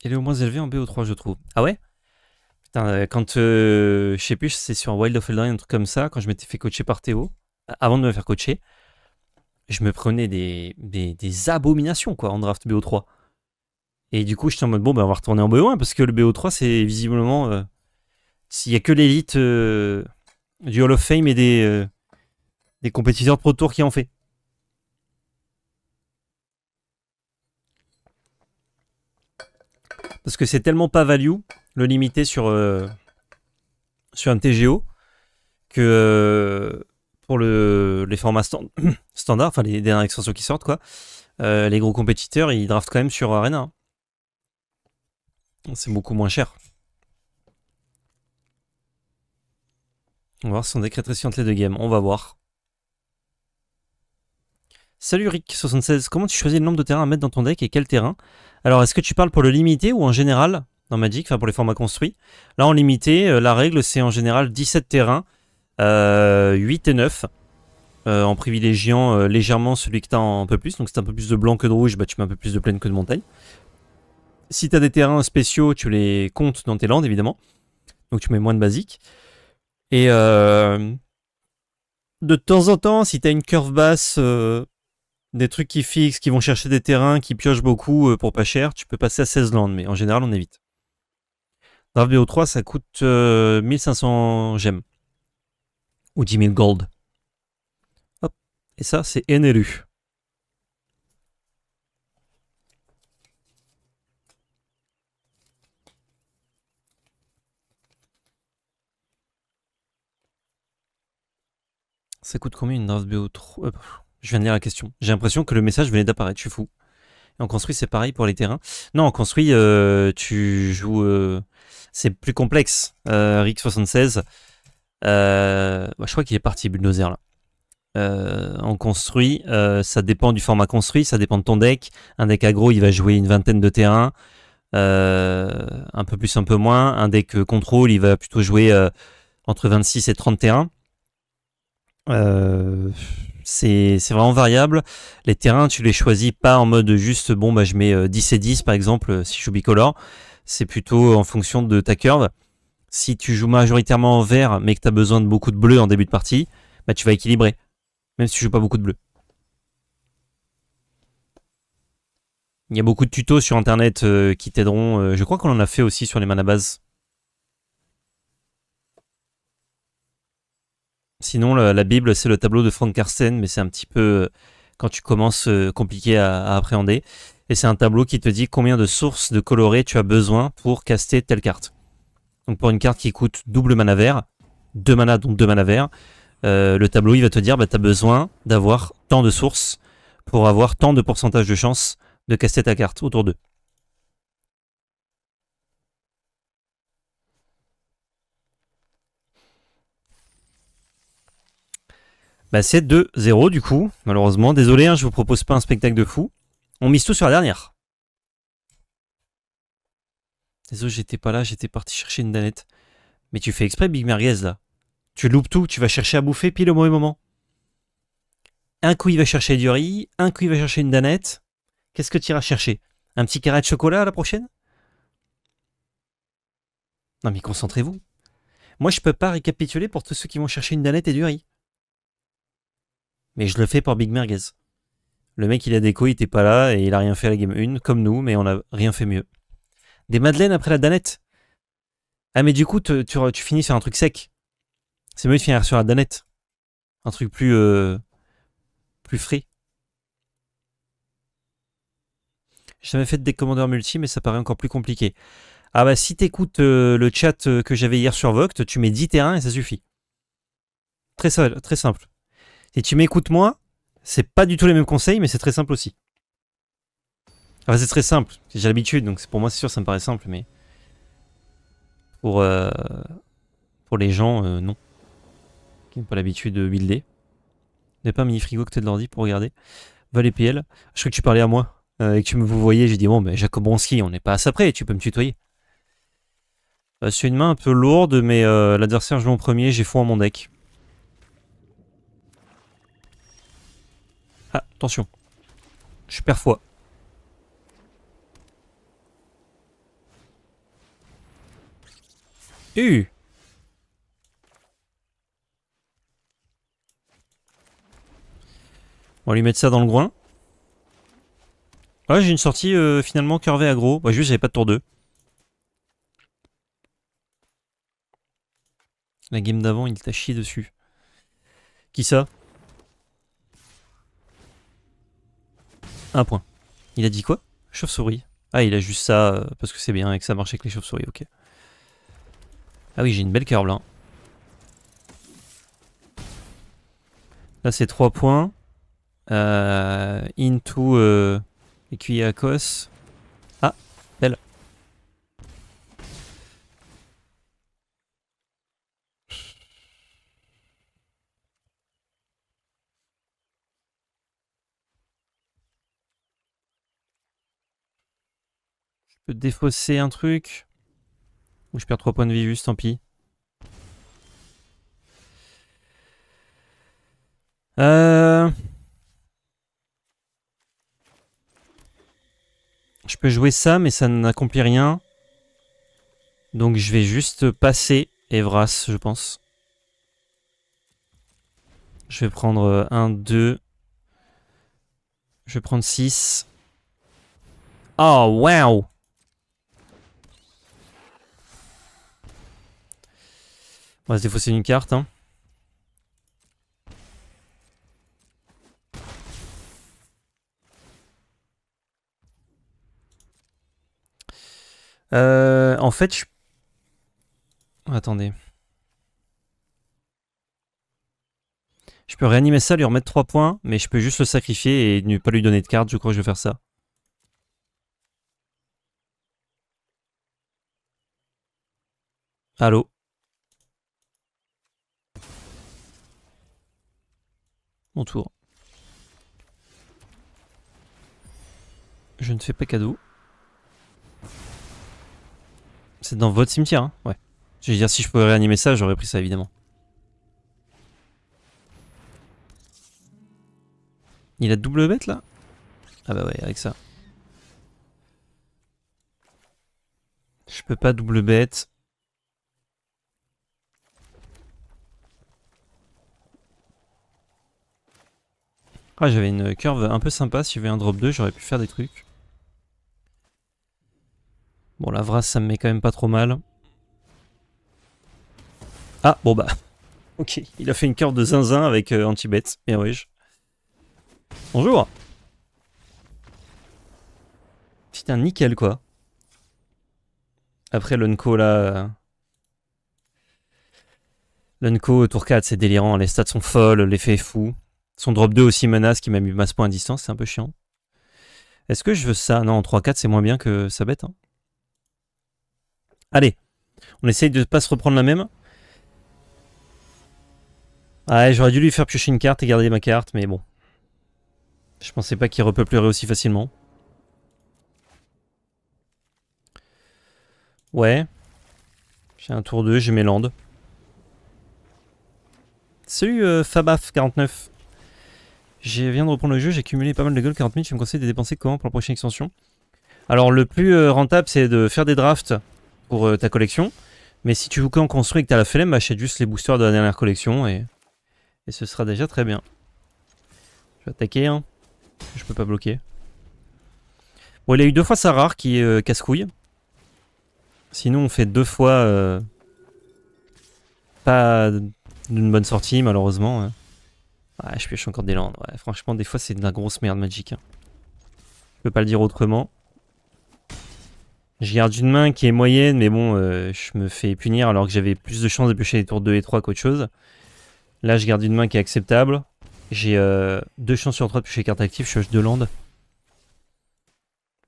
Il est au moins élevé en BO3, je trouve. Ah ouais Putain, euh, quand euh, je sais plus, c'est sur Wild of Eldraine, un truc comme ça, quand je m'étais fait coacher par Théo, avant de me faire coacher, je me prenais des, des, abominations quoi en draft BO3. Et du coup, j'étais en mode bon, ben, on va retourner en BO1 parce que le BO3 c'est visiblement euh, s'il n'y a que l'élite euh, du Hall of Fame et des, euh, des compétiteurs Pro Tour qui en fait. Parce que c'est tellement pas value, le limiter sur, euh, sur un TGO, que pour le, les formats standards, enfin les dernières extensions qui sortent, quoi, les gros compétiteurs, ils draftent quand même sur Arena. C'est beaucoup moins cher. On va voir son décret les deux On va voir. Salut Rick76, comment tu choisis le nombre de terrains à mettre dans ton deck et quel terrain Alors, est-ce que tu parles pour le limité ou en général dans Magic, enfin pour les formats construits Là, en limité, euh, la règle, c'est en général 17 terrains, 8 euh, et 9, euh, en privilégiant légèrement celui que tu as un peu plus. Donc, si tu un peu plus de blanc que de rouge, bah, tu mets un peu plus de plaine que de montagne. Si tu as des terrains spéciaux, tu les comptes dans tes landes, évidemment. Donc, tu mets moins de basiques. Et euh, de temps en temps, si tu as une curve basse, euh, des trucs qui fixent, qui vont chercher des terrains, qui piochent beaucoup euh, pour pas cher, tu peux passer à 16 landes, mais en général, on évite. Draft BO3, ça coûte 1500 gemmes. Ou 10 000 gold. Hop. Et ça, c'est NLU. Ça coûte combien une draft BO3 euh, Je viens de lire la question. J'ai l'impression que le message venait d'apparaître, je suis fou. En construit, c'est pareil pour les terrains. Non, en construit, euh, tu joues. Euh, c'est plus complexe. Euh, Rick 76. Bah, je crois qu'il est parti, Bulldozer, là. en construit, ça dépend du format construit, ça dépend de ton deck. Un deck aggro, il va jouer une vingtaine de terrains, un peu plus, un peu moins. Un deck contrôle, il va plutôt jouer entre 26 et 30 terrains. Euh, c'est vraiment variable. Les terrains, tu les choisis pas en mode juste, bon, bah, je mets 10 euh, et 10 par exemple, euh, si je joue bicolore. C'est plutôt en fonction de ta curve. Si tu joues majoritairement en vert, mais que tu as besoin de beaucoup de bleu en début de partie, bah, tu vas équilibrer, même si tu joues pas beaucoup de bleu. Il y a beaucoup de tutos sur internet qui t'aideront. je crois qu'on en a fait aussi sur les manabases. Sinon, la, Bible, c'est le tableau de Frank Karsten, mais c'est un petit peu, euh, quand tu commences, euh, compliqué à, appréhender. Et c'est un tableau qui te dit combien de sources de colorés tu as besoin pour caster telle carte. Donc pour une carte qui coûte double mana vert, deux mana donc deux mana vert, euh, le tableau il va te dire bah, tu as besoin d'avoir tant de sources pour avoir tant de pourcentage de chances de caster ta carte autour d'eux. Bah c'est 2-0 du coup, malheureusement. Désolé, hein, je vous propose pas un spectacle de fou. On mise tout sur la dernière. Désolé, j'étais pas là, j'étais parti chercher une danette. Mais tu fais exprès Big Merguez là. Tu loupes tout, tu vas chercher à bouffer pile au mauvais moment. Un coup il va chercher du riz, un coup il va chercher une danette. Qu'est-ce que tu iras chercher Un petit carré de chocolat à la prochaine Non mais concentrez-vous. Moi je peux pas récapituler pour tous ceux qui vont chercher une danette et du riz. Mais je le fais pour Big Merguez. Le mec, il a déco, il était pas là et il a rien fait à la game 1, comme nous, mais on a rien fait mieux. Des madeleines après la danette. Ah, mais du coup, tu, tu, finis sur un truc sec. C'est mieux de finir sur la danette. Un truc plus. Euh, plus frais. J'ai jamais fait des commandeurs multi, mais ça paraît encore plus compliqué. Ah bah si t'écoutes euh, le chat euh, que j'avais hier sur Voct, tu mets 10 terrains et ça suffit. Très, très simple. Si tu m'écoutes moi, c'est pas du tout les mêmes conseils, mais c'est très simple aussi. Enfin, c'est très simple. J'ai l'habitude, donc pour moi, c'est sûr, ça me paraît simple, mais pour euh, pour les gens, euh, non, qui n'ont pas l'habitude de builder. N'est pas un mini frigo côté de l'ordi pour regarder. les PL. Je crois que tu parlais à moi euh, et que tu me voyais. J'ai dit bon, mais ben, Jacob Bronski, on n'est pas à ça près. Tu peux me tutoyer. c'est une main un peu lourde, mais l'adversaire joue en premier. J'ai fond à mon deck. Ah, attention. Je perds foi. On va lui mettre ça dans le groin. Ah, j'ai une sortie euh, finalement curvée gros. Bah, juste, j'avais pas de tour 2. La game d'avant, il t'a chié dessus. Qui ça Un point. Il a dit quoi Chauve-souris. Ah, il a juste ça euh, parce que c'est bien et que ça marche avec les chauves-souris, ok. Ah oui, j'ai une belle curve là. Là, c'est 3 points. Euh, into euh, Equiacos. défausser un truc. Ou je perds 3 points de vie juste, tant pis. Euh... Je peux jouer ça, mais ça n'accomplit rien. Donc je vais juste passer Evras, je pense. Je vais prendre 1, euh, 2. Je vais prendre 6. Oh, wow On va se défausser une carte. Hein. Euh, en fait, je... Attendez. Je peux réanimer ça, lui remettre 3 points, mais je peux juste le sacrifier et ne pas lui donner de carte. Je crois que je vais faire ça. Allô Mon tour. Je ne fais pas cadeau. C'est dans votre cimetière, hein ouais. Je veux dire, si je pouvais réanimer ça, j'aurais pris ça évidemment. Il a double bête là Ah bah ouais, avec ça. Je peux pas double bête. Ah j'avais une curve un peu sympa. Si j'avais un drop 2, j'aurais pu faire des trucs. Bon, la vraie ça me met quand même pas trop mal. Ah, bon bah. Ok, il a fait une curve de zinzin avec euh, anti bet Bien oui. Bonjour Putain, nickel quoi. Après l'unco là... Euh, l'unco tour 4, c'est délirant. Les stats sont folles, l'effet est fou. Son drop 2 aussi menace qui m'a mis masse point à distance, c'est un peu chiant. Est-ce que je veux ça Non, en 3-4, c'est moins bien que sa bête. Hein. Allez, on essaye de ne pas se reprendre la même. Ah, j'aurais dû lui faire piocher une carte et garder ma carte, mais bon. Je pensais pas qu'il repeuplerait aussi facilement. Ouais. J'ai un tour 2, j'ai mes landes. Salut euh, Fabaf49. Je viens de reprendre le jeu, j'ai cumulé pas mal de gold, 40 000. je me conseille de dépenser comment pour la prochaine extension Alors, le plus euh, rentable, c'est de faire des drafts pour euh, ta collection. Mais si tu veux quand construire et que tu la flemme, achète juste les boosters de la dernière collection et, et ce sera déjà très bien. Je vais attaquer, hein. Je peux pas bloquer. Bon, il a eu deux fois sa rare qui euh, casse-couille. Sinon, on fait deux fois pas d'une bonne sortie, malheureusement. Hein je pioche encore des landes. franchement, des fois, c'est de la grosse merde Magic. Hein. Je peux pas le dire autrement. Je garde une main qui est moyenne, mais bon, euh, je me fais punir alors que j'avais plus de chances de piocher les tours 2 et 3 qu'autre chose. Là, je garde une main qui est acceptable. J'ai euh, deux chances sur 3 de piocher carte active, je pioche 2 landes.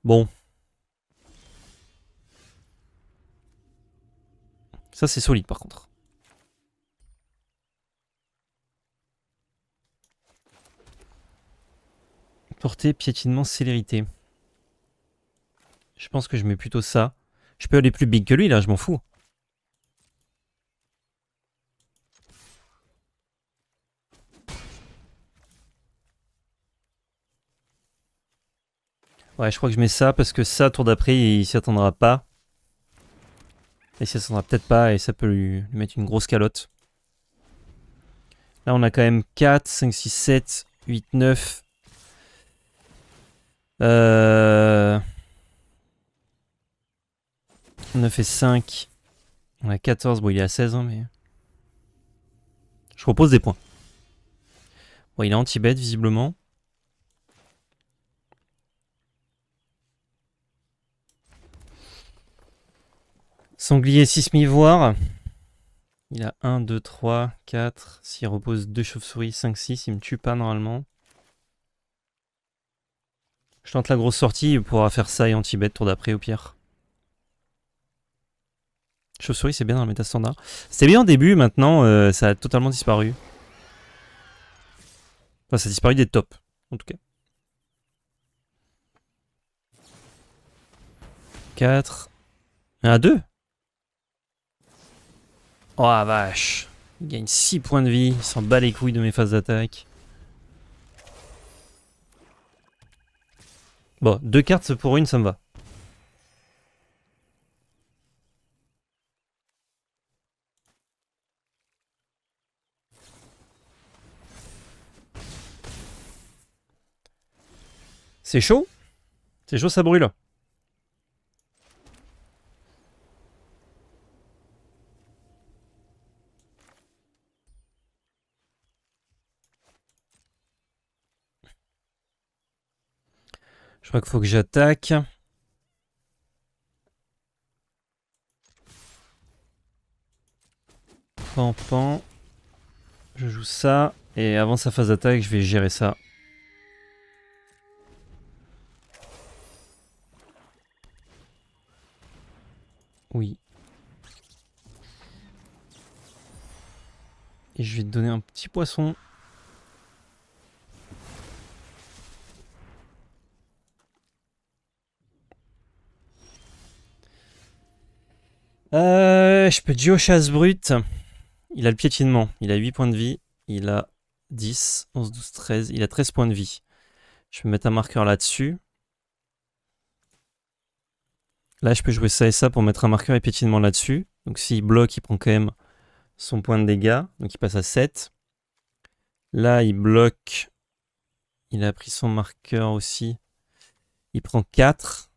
Bon. Ça, c'est solide par contre. Portée, piétinement, célérité. Je pense que je mets plutôt ça. Je peux aller plus big que lui, là, je m'en fous. Ouais, je crois que je mets ça, parce que ça, tour d'après, il s'y attendra pas. Et s'y attendra peut-être pas et ça peut lui, lui, mettre une grosse calotte. Là on a quand même 4, 5, 6, 7, 8, 9, euh... 9 et 5. On a 14. Bon, il est à 16, hein, mais... Je propose des points. Bon, il est anti-bête, visiblement. Sanglier 6 mi-voir. Il a 1, 2, 3, 4. S'il repose 2 chauves-souris, 5, 6, il me tue pas normalement. Je tente la grosse sortie, pour faire ça et anti tour d'après au pire. Chauve-souris, c'est bien dans le méta standard. C'était bien au début, maintenant euh, ça a totalement disparu. Enfin, ça a disparu des tops, en tout cas. 4. à 2. Oh vache. Il gagne 6 points de vie, il s'en bat les couilles de mes phases d'attaque. Bon, deux cartes pour une, ça me va. C'est chaud C'est chaud, ça brûle. crois qu'il faut que j'attaque. Pan, pan. Je joue ça. Et avant sa phase d'attaque, je vais gérer ça. Oui. Et je vais te donner un petit poisson. Euh, je peux duo chasse brute. Il a le piétinement. Il a 8 points de vie. Il a 10, 11, 12, 13. Il a 13 points de vie. Je peux mettre un marqueur là-dessus. Là, je peux jouer ça et ça pour mettre un marqueur et piétinement là-dessus. Donc s'il bloque, il prend quand même son point de dégâts. Donc il passe à 7. Là, il bloque. Il a pris son marqueur aussi. Il prend 4.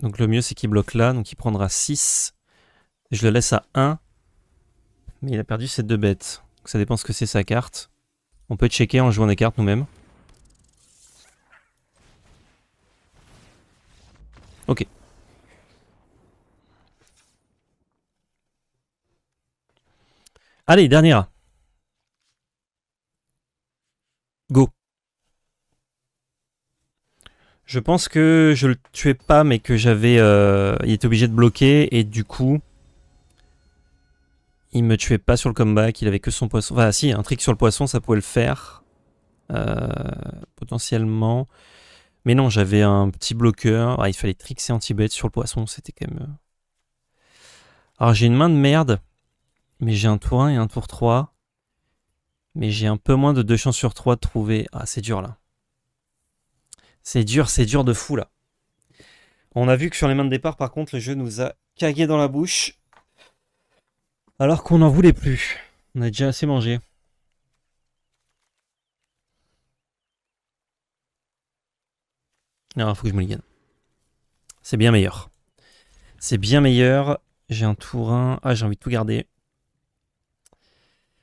Donc le mieux c'est qu'il bloque là, donc il prendra 6. je le laisse à 1. Mais il a perdu ses deux bêtes. Donc ça dépend ce que c'est sa carte. On peut checker en jouant des cartes nous-mêmes. Ok. Allez, dernière. Go. Je pense que je le tuais pas, mais que j'avais. Euh, il était obligé de bloquer, et du coup. Il me tuait pas sur le comeback, il avait que son poisson. Enfin, si, un trick sur le poisson, ça pouvait le faire. Euh, potentiellement. Mais non, j'avais un petit bloqueur. Ah, il fallait trickser anti bêtes sur le poisson, c'était quand même. Euh. Alors, j'ai une main de merde, mais j'ai un tour 1 et un tour 3. Mais j'ai un peu moins de 2 chances sur 3 de trouver. Ah, c'est dur là. C'est dur, c'est dur de fou là. On a vu que sur les mains de départ, par contre, le jeu nous a cagué dans la bouche. Alors qu'on n'en voulait plus. On a déjà assez mangé. Alors, ah, il faut que je me ligne. C'est bien meilleur. C'est bien meilleur. J'ai un tour 1. Ah, j'ai envie de tout garder.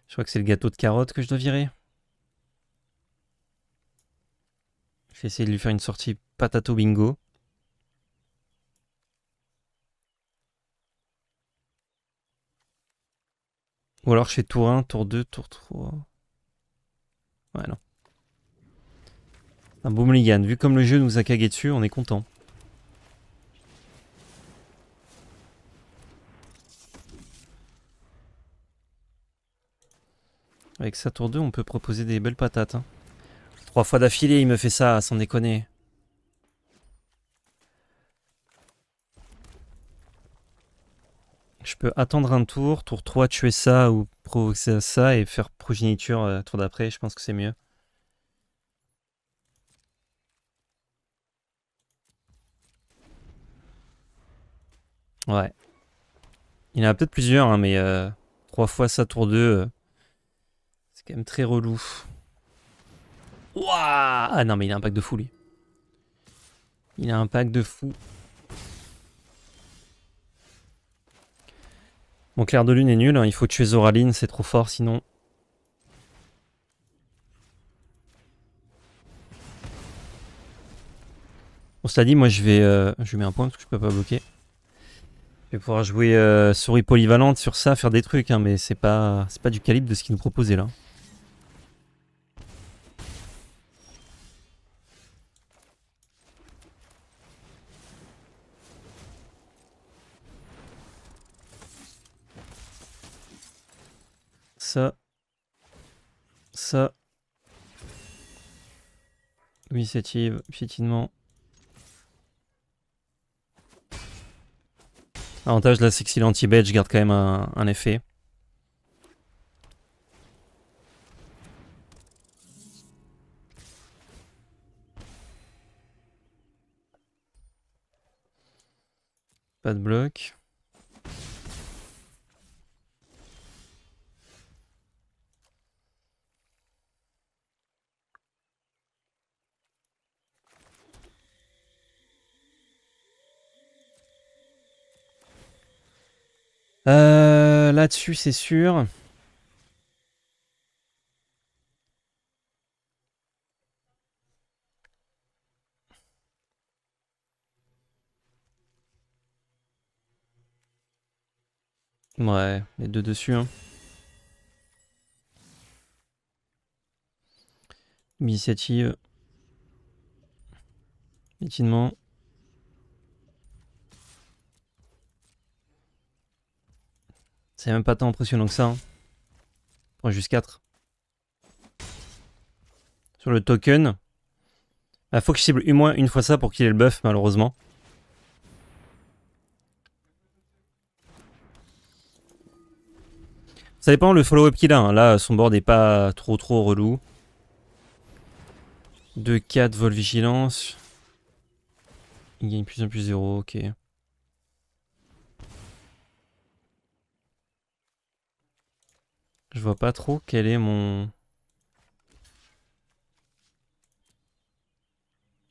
Je crois que c'est le gâteau de carottes que je dois virer. essayer de lui faire une sortie patato bingo. Ou alors chez tour 1, tour 2, tour 3. Ouais, non. Un Boomligan. Vu comme le jeu nous a cagué dessus, on est content. Avec sa tour 2, on peut proposer des belles patates. Hein. Trois fois d'affilée, il me fait ça, sans déconner. Je peux attendre un tour, tour 3 tuer ça ou provoquer ça et faire progéniture euh, tour d'après, je pense que c'est mieux. Ouais. Il y en a peut-être plusieurs, hein, mais euh, trois 3 fois ça tour 2, euh, c'est quand même très relou. Ouah Ah non, mais il a un pack de fou, lui. Il a un pack de fou. Mon clair de lune est nul, hein. il faut tuer Zoraline, c'est trop fort sinon. Bon cela dit, moi je vais, euh, je mets un point parce que je peux pas bloquer. Je vais pouvoir jouer euh, souris polyvalente sur ça, faire des trucs, hein, mais c'est pas, c'est pas du calibre de ce qu'il nous proposait là. ça. Ça. Initiative, piétinement. Avantage là, c'est que si badge garde quand même un effet. Pas de bloc. Euh, Là-dessus, c'est sûr. Ouais, les deux dessus. Hein. Initiative. C'est même pas tant impressionnant que ça. on hein. prend juste 4. Sur le token. Il faut que je cible au moins une fois ça pour qu'il ait le buff, malheureusement. Ça dépend le follow-up qu'il a. Hein. Là, son board n'est pas trop trop relou. 2-4 vol vigilance. Il gagne plus en plus 0, ok. Je vois pas trop quel est mon...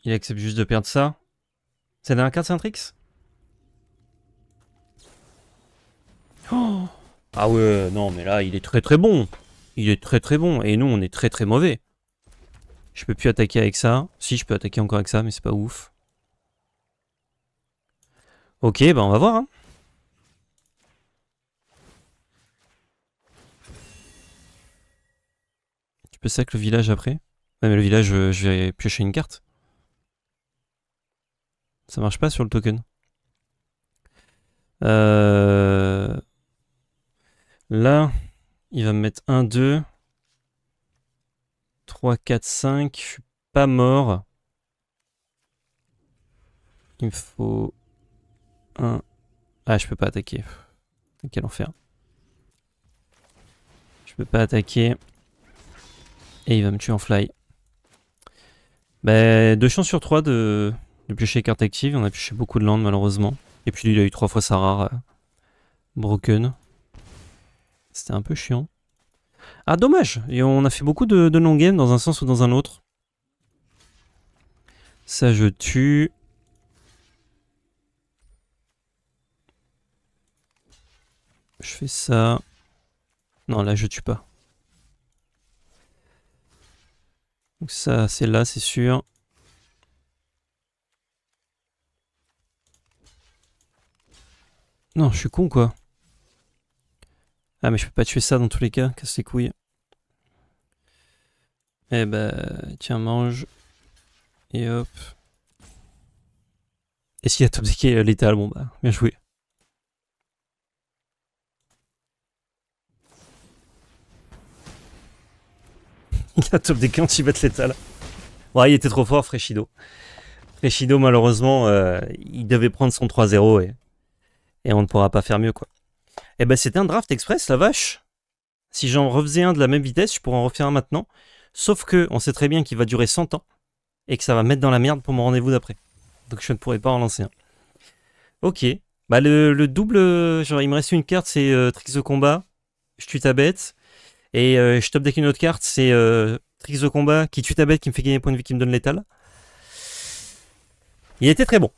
Il accepte juste de perdre ça. C'est la dernière carte, c'est oh Ah ouais, non, mais là, il est très très bon. Il est très très bon. Et nous, on est très très mauvais. Je peux plus attaquer avec ça. Si, je peux attaquer encore avec ça, mais c'est pas ouf. Ok, bah on va voir. Hein. peut ça que le village après. Ouais, mais le village, euh, je vais piocher une carte. Ça marche pas sur le token. Euh... Là, il va me mettre 1, 2, 3, 4, 5. Je suis pas mort. Il me faut 1. Ah, je peux pas attaquer. Quel enfer. Je peux pas attaquer. Et il va me tuer en fly. Bah, deux chances sur 3 de, de piocher carte active. On a pioché beaucoup de land malheureusement. Et puis lui, il a eu trois fois sa rare euh, broken. C'était un peu chiant. Ah, dommage Et on a fait beaucoup de, de long game dans un sens ou dans un autre. Ça, je tue. Je fais ça. Non, là, je tue pas. Donc ça, c'est là, c'est sûr. Non, je suis con quoi. Ah mais je peux pas tuer ça dans tous les cas, casse les couilles. Eh ben tiens mange. Et hop. Et s'il a top decké euh, létal, bon bah bien joué. top des il Ouais, il était trop fort, Freshido. Freshido, malheureusement, euh, il devait prendre son 3-0 et, et on ne pourra pas faire mieux, quoi. Et eh ben, c'était un draft express, la vache. Si j'en refaisais un de la même vitesse, je pourrais en refaire un maintenant. Sauf que on sait très bien qu'il va durer 100 ans et que ça va mettre dans la merde pour mon rendez-vous d'après. Donc je ne pourrais pas en lancer un. Ok. Bah le, double, genre il me reste une carte, c'est euh, Tricks de combat. Je tue ta bête. Et euh, je top deck une autre carte, c'est euh, Trix au de combat qui tue ta bête, qui me fait gagner point de vie, qui me donne l'étal. Il était très bon.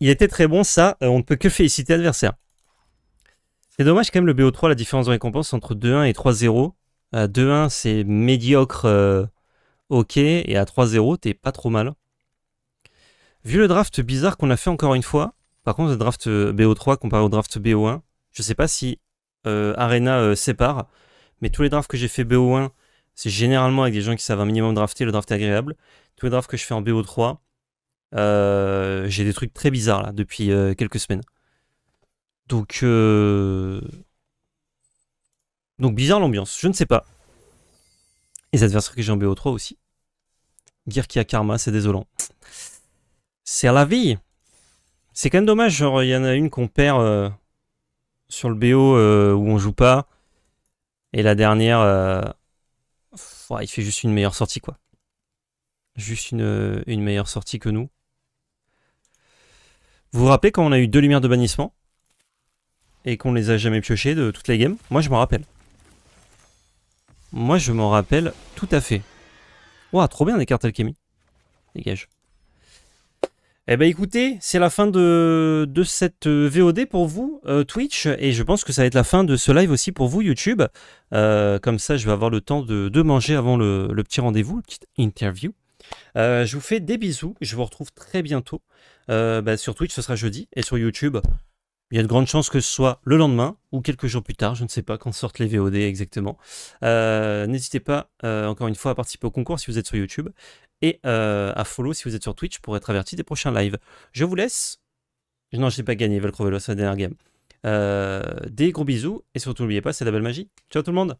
Il était très bon, ça, euh, on ne peut que féliciter l'adversaire. C'est dommage quand même le BO3, la différence de récompense entre 2-1 et 3-0. À 2-1, c'est médiocre, ok, et à 3-0, t'es pas trop mal. Vu le draft bizarre qu'on a fait encore une fois, par contre, le draft BO3 comparé au draft BO1, je sais pas si Arena sépare. Mais tous les drafts que j'ai fait BO1, c'est généralement avec des gens qui savent un minimum drafter, le draft est agréable. Tous les drafts que je fais en BO3, euh, j'ai des trucs très bizarres là depuis euh, quelques semaines. Donc, euh, donc bizarre l'ambiance, je ne sais pas. Les adversaires que j'ai en BO3 aussi. Gear qui a karma, c'est désolant. C'est à la vie. C'est quand même dommage, il y en a une qu'on perd sur le BO où on joue pas. Et la dernière, euh, il fait juste une meilleure sortie, quoi. Juste une, euh, une, meilleure sortie que nous. Vous vous rappelez quand on a eu deux lumières de bannissement et qu'on les a jamais piochées de toutes les games Moi, je m'en rappelle. Moi, je m'en rappelle tout à fait. Ouah, trop bien des cartes alchimie. Dégage. Eh ben écoutez, c'est la fin de, cette euh, VOD pour vous, euh, Twitch, et je pense que ça va être la fin de ce live aussi pour vous, YouTube. Euh, comme ça, je vais avoir le temps de, manger avant le, petit rendez-vous, le petit interview. je vous fais des bisous, je vous retrouve très bientôt. Bah, sur Twitch, ce sera jeudi, et sur YouTube, il y a de grandes chances que ce soit le lendemain ou quelques jours plus tard, je ne sais pas quand sortent les VOD exactement. Euh, n'hésitez pas, euh, encore une fois, à participer au concours si vous êtes sur YouTube et euh, à follow si vous êtes sur Twitch pour être averti des prochains lives. Je vous laisse. Non, je n'ai pas gagné Velcro c'est la dernière game. des gros bisous et surtout n'oubliez pas, c'est la belle magie. Ciao tout le monde